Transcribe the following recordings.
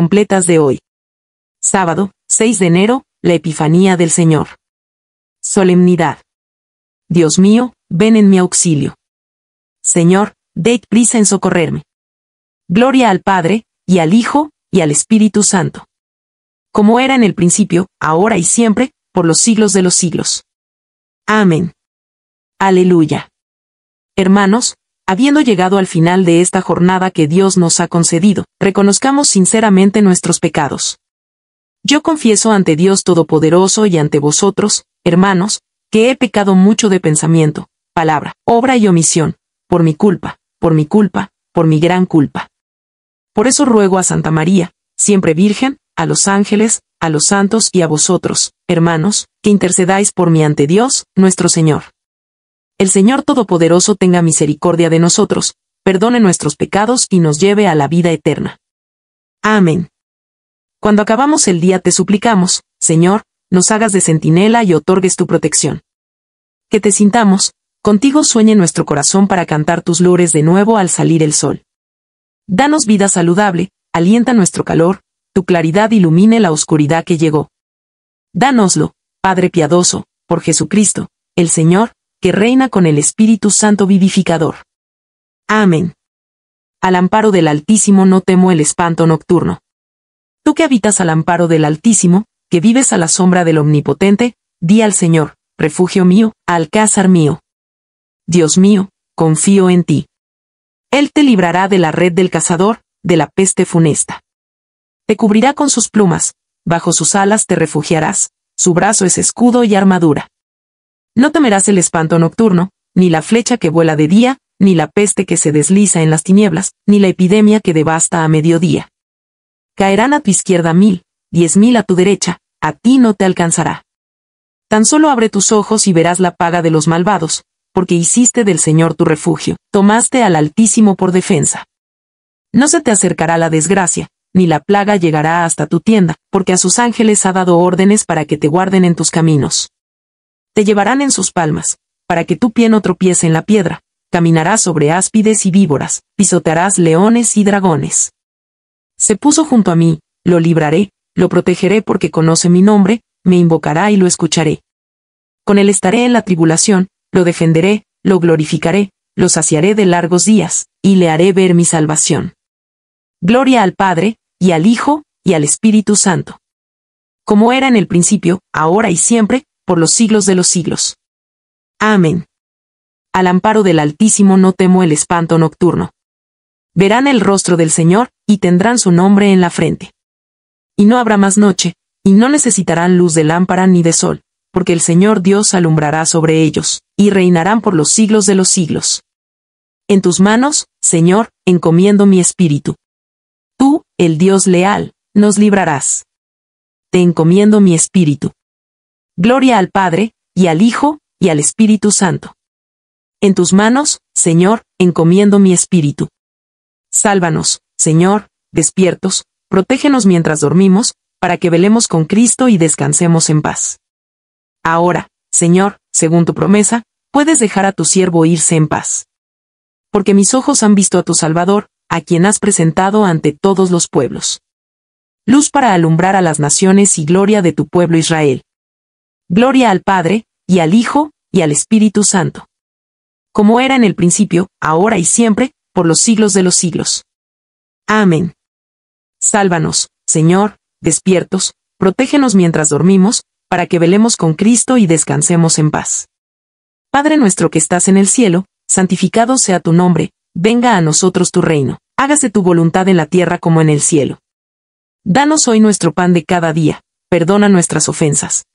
completas de hoy. Sábado, 6 de enero, la Epifanía del Señor. Solemnidad. Dios mío, ven en mi auxilio. Señor, date prisa en socorrerme. Gloria al Padre, y al Hijo, y al Espíritu Santo. Como era en el principio, ahora y siempre, por los siglos de los siglos. Amén. Aleluya. Hermanos, habiendo llegado al final de esta jornada que Dios nos ha concedido, reconozcamos sinceramente nuestros pecados. Yo confieso ante Dios Todopoderoso y ante vosotros, hermanos, que he pecado mucho de pensamiento, palabra, obra y omisión, por mi culpa, por mi culpa, por mi gran culpa. Por eso ruego a Santa María, siempre Virgen, a los ángeles, a los santos y a vosotros, hermanos, que intercedáis por mí ante Dios, nuestro Señor el Señor Todopoderoso tenga misericordia de nosotros, perdone nuestros pecados y nos lleve a la vida eterna. Amén. Cuando acabamos el día te suplicamos, Señor, nos hagas de centinela y otorgues tu protección. Que te sintamos, contigo sueñe nuestro corazón para cantar tus lores de nuevo al salir el sol. Danos vida saludable, alienta nuestro calor, tu claridad ilumine la oscuridad que llegó. Danoslo, Padre piadoso, por Jesucristo, el Señor, que reina con el Espíritu Santo vivificador. Amén. Al amparo del Altísimo no temo el espanto nocturno. Tú que habitas al amparo del Altísimo, que vives a la sombra del Omnipotente, di al Señor, refugio mío, alcázar mío. Dios mío, confío en ti. Él te librará de la red del cazador, de la peste funesta. Te cubrirá con sus plumas, bajo sus alas te refugiarás, su brazo es escudo y armadura. No temerás el espanto nocturno, ni la flecha que vuela de día, ni la peste que se desliza en las tinieblas, ni la epidemia que devasta a mediodía. Caerán a tu izquierda mil, diez mil a tu derecha, a ti no te alcanzará. Tan solo abre tus ojos y verás la paga de los malvados, porque hiciste del Señor tu refugio, tomaste al Altísimo por defensa. No se te acercará la desgracia, ni la plaga llegará hasta tu tienda, porque a sus ángeles ha dado órdenes para que te guarden en tus caminos te llevarán en sus palmas, para que tu pie no tropiece en la piedra, caminarás sobre áspides y víboras, pisotearás leones y dragones. Se puso junto a mí, lo libraré, lo protegeré porque conoce mi nombre, me invocará y lo escucharé. Con él estaré en la tribulación, lo defenderé, lo glorificaré, lo saciaré de largos días, y le haré ver mi salvación. Gloria al Padre, y al Hijo, y al Espíritu Santo. Como era en el principio, ahora y siempre, por los siglos de los siglos. Amén. Al amparo del Altísimo no temo el espanto nocturno. Verán el rostro del Señor, y tendrán su nombre en la frente. Y no habrá más noche, y no necesitarán luz de lámpara ni de sol, porque el Señor Dios alumbrará sobre ellos, y reinarán por los siglos de los siglos. En tus manos, Señor, encomiendo mi espíritu. Tú, el Dios leal, nos librarás. Te encomiendo mi espíritu. Gloria al Padre, y al Hijo, y al Espíritu Santo. En tus manos, Señor, encomiendo mi espíritu. Sálvanos, Señor, despiertos, protégenos mientras dormimos, para que velemos con Cristo y descansemos en paz. Ahora, Señor, según tu promesa, puedes dejar a tu siervo irse en paz. Porque mis ojos han visto a tu Salvador, a quien has presentado ante todos los pueblos. Luz para alumbrar a las naciones y gloria de tu pueblo Israel. Gloria al Padre, y al Hijo, y al Espíritu Santo. Como era en el principio, ahora y siempre, por los siglos de los siglos. Amén. Sálvanos, Señor, despiertos, protégenos mientras dormimos, para que velemos con Cristo y descansemos en paz. Padre nuestro que estás en el cielo, santificado sea tu nombre, venga a nosotros tu reino, hágase tu voluntad en la tierra como en el cielo. Danos hoy nuestro pan de cada día, perdona nuestras ofensas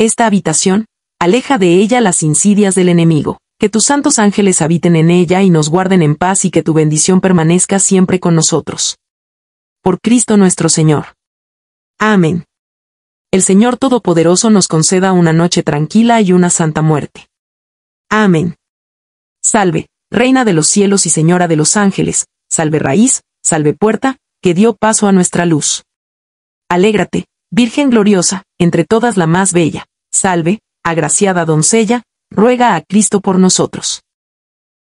esta habitación, aleja de ella las insidias del enemigo. Que tus santos ángeles habiten en ella y nos guarden en paz y que tu bendición permanezca siempre con nosotros. Por Cristo nuestro Señor. Amén. El Señor Todopoderoso nos conceda una noche tranquila y una santa muerte. Amén. Salve, Reina de los cielos y Señora de los ángeles, salve raíz, salve puerta, que dio paso a nuestra luz. Alégrate, Virgen gloriosa, entre todas la más bella Salve, agraciada doncella, ruega a Cristo por nosotros.